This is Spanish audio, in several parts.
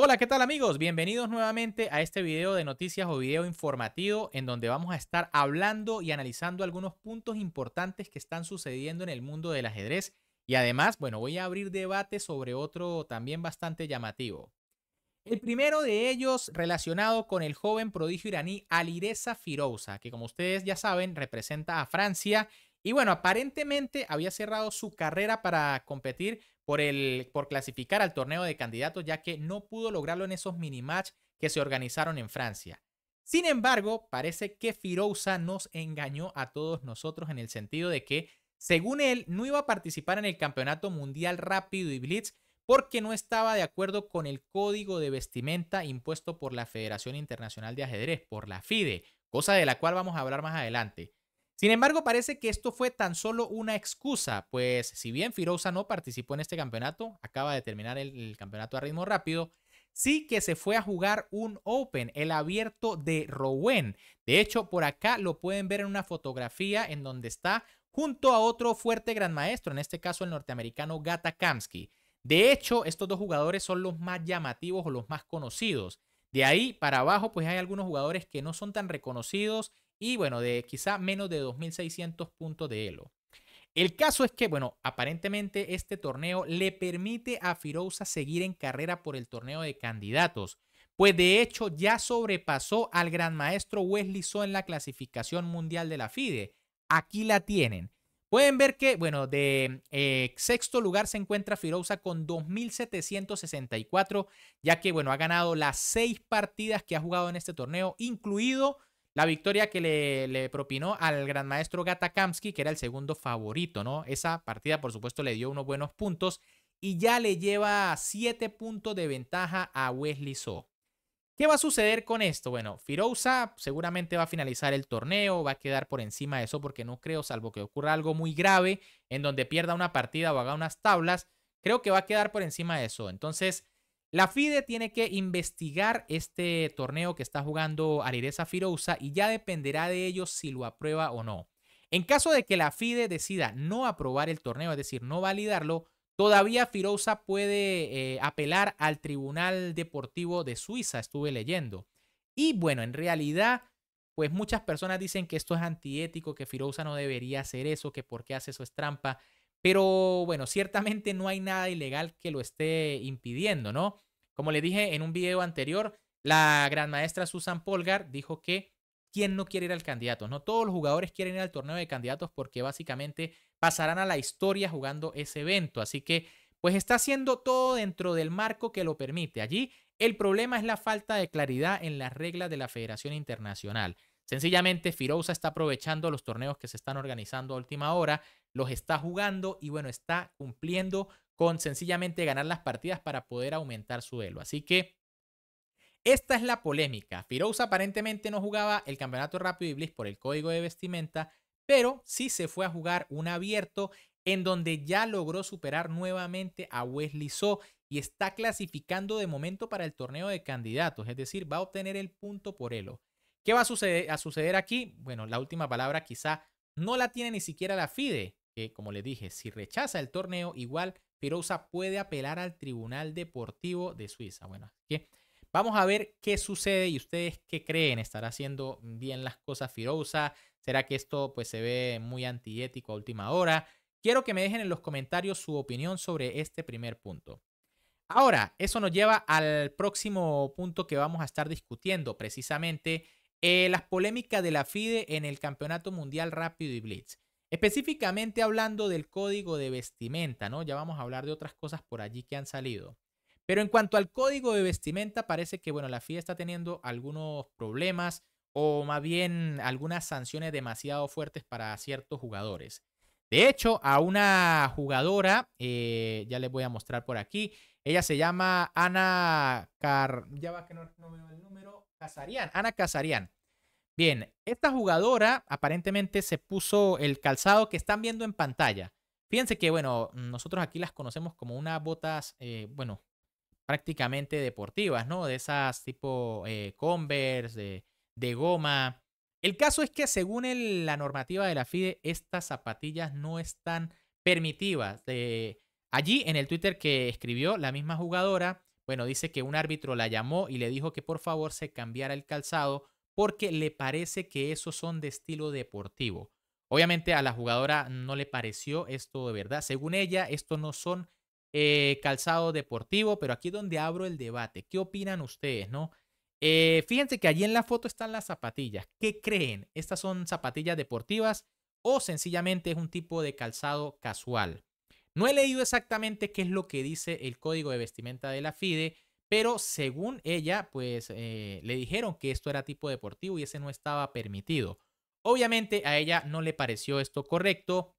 Hola, ¿qué tal amigos? Bienvenidos nuevamente a este video de noticias o video informativo en donde vamos a estar hablando y analizando algunos puntos importantes que están sucediendo en el mundo del ajedrez y además, bueno, voy a abrir debate sobre otro también bastante llamativo. El primero de ellos relacionado con el joven prodigio iraní Alireza Firouza, que como ustedes ya saben representa a Francia y bueno, aparentemente había cerrado su carrera para competir por, el, por clasificar al torneo de candidatos, ya que no pudo lograrlo en esos mini match que se organizaron en Francia. Sin embargo, parece que Firoza nos engañó a todos nosotros en el sentido de que, según él, no iba a participar en el Campeonato Mundial Rápido y Blitz porque no estaba de acuerdo con el código de vestimenta impuesto por la Federación Internacional de Ajedrez, por la FIDE, cosa de la cual vamos a hablar más adelante. Sin embargo, parece que esto fue tan solo una excusa, pues si bien Firoza no participó en este campeonato, acaba de terminar el, campeonato a ritmo rápido, sí que se fue a jugar un Open, el abierto de Rowen. De hecho, por acá lo pueden ver en una fotografía en donde está junto a otro fuerte gran maestro, en este caso el norteamericano Gata Kamsky. De hecho, estos dos jugadores son los más llamativos o los más conocidos. De ahí para abajo, pues hay algunos jugadores que no son tan reconocidos y bueno, de quizá menos de 2.600 puntos de Elo. El caso es que, bueno, aparentemente este torneo le permite a Firouza seguir en carrera por el torneo de candidatos, pues de hecho ya sobrepasó al gran maestro Wesley So en la clasificación mundial de la FIDE. Aquí la tienen. Pueden ver que, bueno, de eh, sexto lugar se encuentra Firouza con 2.764, ya que, bueno, ha ganado las seis partidas que ha jugado en este torneo, incluido la victoria que le, propinó al gran maestro Gata Kamsky, que era el segundo favorito, ¿no? Esa partida, por supuesto, le dio unos buenos puntos y ya le lleva 7 puntos de ventaja a Wesley So. ¿Qué va a suceder con esto? Bueno, Firouza seguramente va a finalizar el torneo, va a quedar por encima de eso porque no creo, salvo que ocurra algo muy grave en donde pierda una partida o haga unas tablas, creo que va a quedar por encima de eso. Entonces, la FIDE tiene que investigar este torneo que está jugando Alireza Firouza y ya dependerá de ellos si lo aprueba o no. En caso de que la FIDE decida no aprobar el torneo, es decir, no validarlo, todavía Firouza puede eh, apelar al Tribunal Deportivo de Suiza, estuve leyendo. Y bueno, en realidad, pues muchas personas dicen que esto es antiético, que Firouza no debería hacer eso, que por qué hace eso es trampa. Pero bueno, ciertamente no hay nada ilegal que lo esté impidiendo, ¿no? Como le dije en un video anterior, la gran maestra Susan Polgar dijo que quién no quiere ir al candidato, ¿no? Todos los jugadores quieren ir al torneo de candidatos porque básicamente pasarán a la historia jugando ese evento. Así que, pues está haciendo todo dentro del marco que lo permite. Allí el problema es la falta de claridad en las reglas de la Federación Internacional. Sencillamente, Firouza está aprovechando los torneos que se están organizando a última hora, los está jugando y bueno, está cumpliendo con sencillamente ganar las partidas para poder aumentar su elo. Así que esta es la polémica. Firouza aparentemente no jugaba el campeonato rápido y blitz por el código de vestimenta, pero sí se fue a jugar un abierto en donde ya logró superar nuevamente a Wesley So y está clasificando de momento para el torneo de candidatos, es decir, va a obtener el punto por elo. ¿Qué va a suceder, aquí? Bueno, la última palabra quizá no la tiene ni siquiera la FIDE, que como les dije, si rechaza el torneo, igual Firoza puede apelar al Tribunal Deportivo de Suiza. Bueno, que vamos a ver qué sucede y ustedes qué creen. ¿Estará haciendo bien las cosas Firousa? ¿Será que esto pues se ve muy antiético a última hora? Quiero que me dejen en los comentarios su opinión sobre este primer punto. Ahora, eso nos lleva al próximo punto que vamos a estar discutiendo, precisamente eh, las polémicas de la FIDE en el Campeonato Mundial Rápido y Blitz. Específicamente hablando del código de vestimenta, ¿no? Ya vamos a hablar de otras cosas por allí que han salido. Pero en cuanto al código de vestimenta, parece que, bueno, la FIDE está teniendo algunos problemas o más bien algunas sanciones demasiado fuertes para ciertos jugadores. De hecho, a una jugadora, eh, ya les voy a mostrar por aquí, ella se llama Ana Car... Ya que veo el número. Casarian, Ana Casarian. Bien, esta jugadora aparentemente se puso el calzado que están viendo en pantalla. Fíjense que, bueno, nosotros aquí las conocemos como unas botas, eh, bueno, prácticamente deportivas, ¿no? De esas tipo eh, Converse, de, goma. El caso es que según la normativa de la FIDE, estas zapatillas no están permitidas. Eh, allí en el Twitter que escribió la misma jugadora, bueno, dice que un árbitro la llamó y le dijo que por favor se cambiara el calzado porque le parece que esos son de estilo deportivo. Obviamente a la jugadora no le pareció esto de verdad. Según ella, estos no son eh, calzado deportivo, pero aquí es donde abro el debate. ¿Qué opinan ustedes, no? Eh, fíjense que allí en la foto están las zapatillas. ¿Qué creen? ¿Estas son zapatillas deportivas o sencillamente es un tipo de calzado casual? No he leído exactamente qué es lo que dice el código de vestimenta de la FIDE, pero según ella, pues eh, le dijeron que esto era tipo deportivo y ese no estaba permitido. Obviamente a ella no le pareció esto correcto.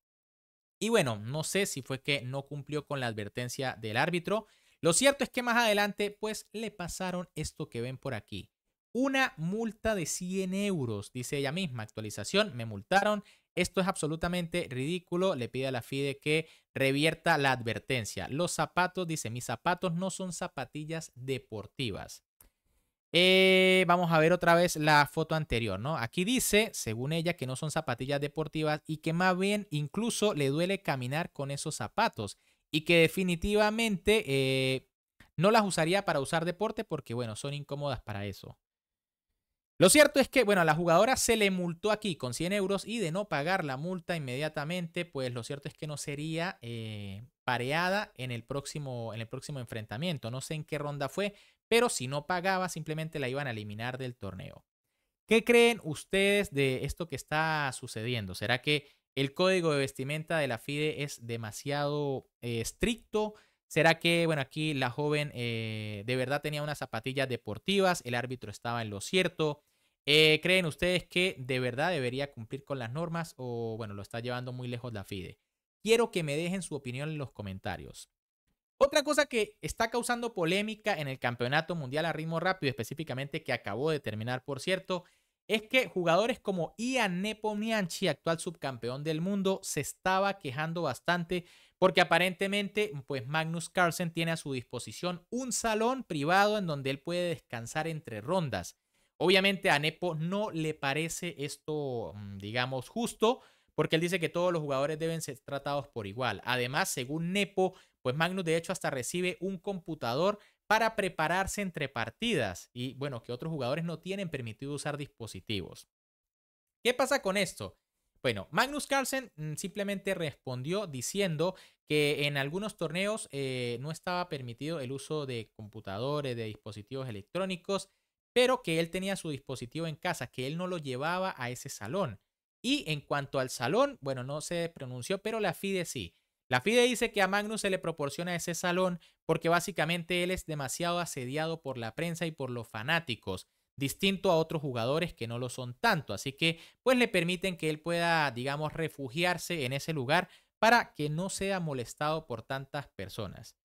Y bueno, no sé si fue que no cumplió con la advertencia del árbitro. Lo cierto es que más adelante, pues le pasaron esto que ven por aquí. Una multa de 100 euros, dice ella misma. Actualización, me multaron esto es absolutamente ridículo. Le pide a la FIDE que revierta la advertencia. Los zapatos, dice, mis zapatos no son zapatillas deportivas. Eh, vamos a ver otra vez la foto anterior, ¿no? Aquí dice, según ella, que no son zapatillas deportivas y que más bien incluso le duele caminar con esos zapatos y que definitivamente eh, no las usaría para usar deporte porque, bueno, son incómodas para eso. Lo cierto es que, bueno, a la jugadora se le multó aquí con 100 euros y de no pagar la multa inmediatamente, pues lo cierto es que no sería eh, pareada en el, próximo, en el próximo enfrentamiento. No sé en qué ronda fue, pero si no pagaba, simplemente la iban a eliminar del torneo. ¿Qué creen ustedes de esto que está sucediendo? ¿Será que el código de vestimenta de la FIDE es demasiado eh, estricto? ¿Será que, bueno, aquí la joven eh, de verdad tenía unas zapatillas deportivas? ¿El árbitro estaba en lo cierto? Eh, ¿Creen ustedes que de verdad debería cumplir con las normas o, bueno, lo está llevando muy lejos la FIDE? Quiero que me dejen su opinión en los comentarios. Otra cosa que está causando polémica en el Campeonato Mundial a ritmo rápido, específicamente que acabó de terminar, por cierto, es que jugadores como Ian Nepomniachtchi, actual subcampeón del mundo, se estaba quejando bastante porque aparentemente pues Magnus Carlsen tiene a su disposición un salón privado en donde él puede descansar entre rondas. Obviamente a Nepo no le parece esto, mm, digamos, justo, porque él dice que todos los jugadores deben ser tratados por igual. Además, según Nepo, pues Magnus de hecho hasta recibe un computador para prepararse entre partidas y bueno, que otros jugadores no tienen permitido usar dispositivos. ¿Qué pasa con esto? Bueno, Magnus Carlsen mm, simplemente respondió diciendo que en algunos torneos eh, no estaba permitido el uso de computadores, de dispositivos electrónicos pero que él tenía su dispositivo en casa, que él no lo llevaba a ese salón. Y en cuanto al salón, bueno, no se pronunció, pero la FIDE sí. La FIDE dice que a Magnus se le proporciona ese salón porque básicamente él es demasiado asediado por la prensa y por los fanáticos, distinto a otros jugadores que no lo son tanto. Así que pues le permiten que él pueda, digamos, refugiarse en ese lugar para que no sea molestado por tantas personas.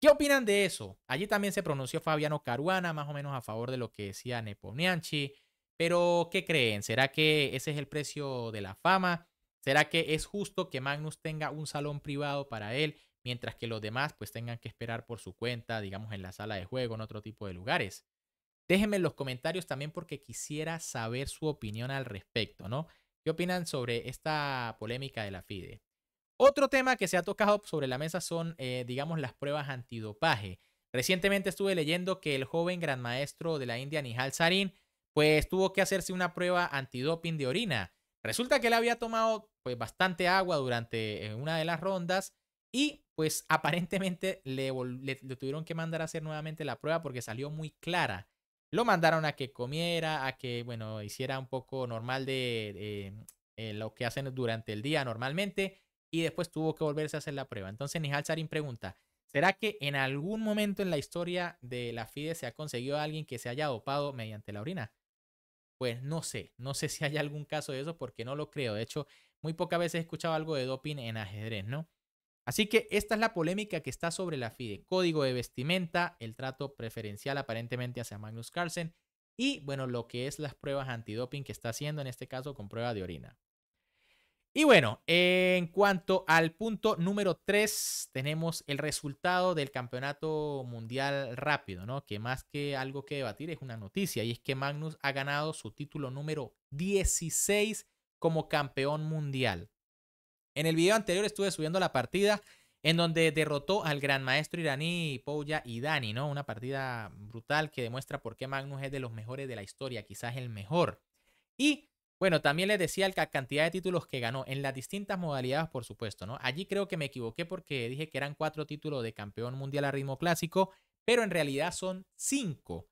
¿Qué opinan de eso? Allí también se pronunció Fabiano Caruana, más o menos a favor de lo que decía Neponianchi. Pero, ¿qué creen? ¿Será que ese es el precio de la fama? ¿Será que es justo que Magnus tenga un salón privado para él, mientras que los demás pues tengan que esperar por su cuenta, digamos en la sala de juego, en otro tipo de lugares? Déjenme en los comentarios también porque quisiera saber su opinión al respecto, ¿no? ¿Qué opinan sobre esta polémica de la FIDE? Otro tema que se ha tocado sobre la mesa son, eh, digamos, las pruebas antidopaje. Recientemente estuve leyendo que el joven gran maestro de la India, Nihal Sarin, pues tuvo que hacerse una prueba antidoping de orina. Resulta que él había tomado pues bastante agua durante eh, una de las rondas y pues aparentemente le, tuvieron que mandar a hacer nuevamente la prueba porque salió muy clara. Lo mandaron a que comiera, a que, bueno, hiciera un poco normal de eh, lo que hacen durante el día normalmente y después tuvo que volverse a hacer la prueba. Entonces Nihal Sarin pregunta, ¿será que en algún momento en la historia de la FIDE se ha conseguido a alguien que se haya dopado mediante la orina? Pues no sé, no sé si hay algún caso de eso porque no lo creo. De hecho, muy pocas veces he escuchado algo de doping en ajedrez, ¿no? Así que esta es la polémica que está sobre la FIDE. Código de vestimenta, el trato preferencial aparentemente hacia Magnus Carlsen y, bueno, lo que es las pruebas antidoping que está haciendo, en este caso con prueba de orina. Y bueno, en cuanto al punto número 3, tenemos el resultado del campeonato mundial rápido, ¿no? Que más que algo que debatir es una noticia y es que Magnus ha ganado su título número 16 como campeón mundial. En el video anterior estuve subiendo la partida en donde derrotó al gran maestro iraní Pouya Dani ¿no? Una partida brutal que demuestra por qué Magnus es de los mejores de la historia, quizás el mejor. Y bueno, también les decía la cantidad de títulos que ganó en las distintas modalidades, por supuesto, ¿no? Allí creo que me equivoqué porque dije que eran cuatro títulos de campeón mundial a ritmo clásico, pero en realidad son cinco.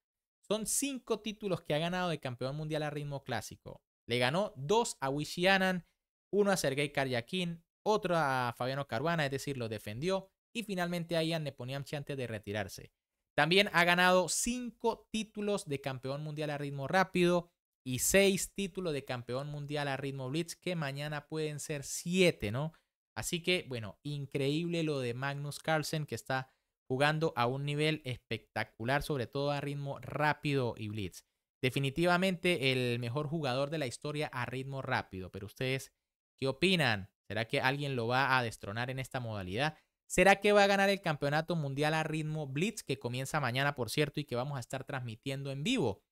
Son cinco títulos que ha ganado de campeón mundial a ritmo clásico. Le ganó dos a Wishianan, uno a Sergei Karjakin, otro a Fabiano Caruana, es decir, lo defendió, y finalmente a Ian Neponiamchi antes de retirarse. También ha ganado cinco títulos de campeón mundial a ritmo rápido, y seis títulos de campeón mundial a ritmo Blitz, que mañana pueden ser siete, ¿no? Así que, bueno, increíble lo de Magnus Carlsen, que está jugando a un nivel espectacular, sobre todo a ritmo rápido y Blitz. Definitivamente el mejor jugador de la historia a ritmo rápido, pero ustedes, ¿qué opinan? ¿Será que alguien lo va a destronar en esta modalidad? ¿Será que va a ganar el campeonato mundial a ritmo Blitz que comienza mañana, por cierto, y que vamos a estar transmitiendo en vivo?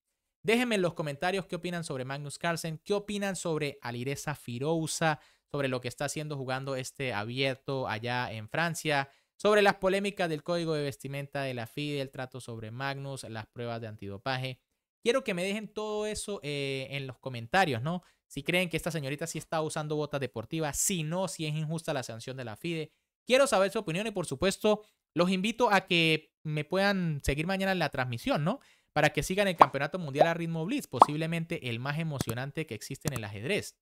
Déjenme en los comentarios qué opinan sobre Magnus Carlsen, qué opinan sobre Alireza Firouza, sobre lo que está haciendo jugando este abierto allá en Francia, sobre las polémicas del código de vestimenta de la FIDE, el trato sobre Magnus, las pruebas de antidopaje. Quiero que me dejen todo eso eh, en los comentarios, ¿no? Si creen que esta señorita sí está usando botas deportivas, si no, si es injusta la sanción de la FIDE. Quiero saber su opinión y por supuesto los invito a que me puedan seguir mañana en la transmisión, ¿no? para que sigan el campeonato mundial a ritmo blitz, posiblemente el más emocionante que existe en el ajedrez.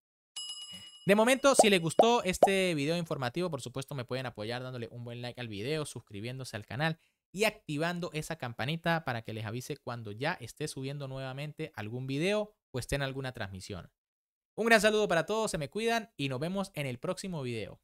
De momento, si les gustó este video informativo, por supuesto me pueden apoyar dándole un buen like al video, suscribiéndose al canal y activando esa campanita para que les avise cuando ya esté subiendo nuevamente algún video o esté en alguna transmisión. Un gran saludo para todos, se me cuidan y nos vemos en el próximo video.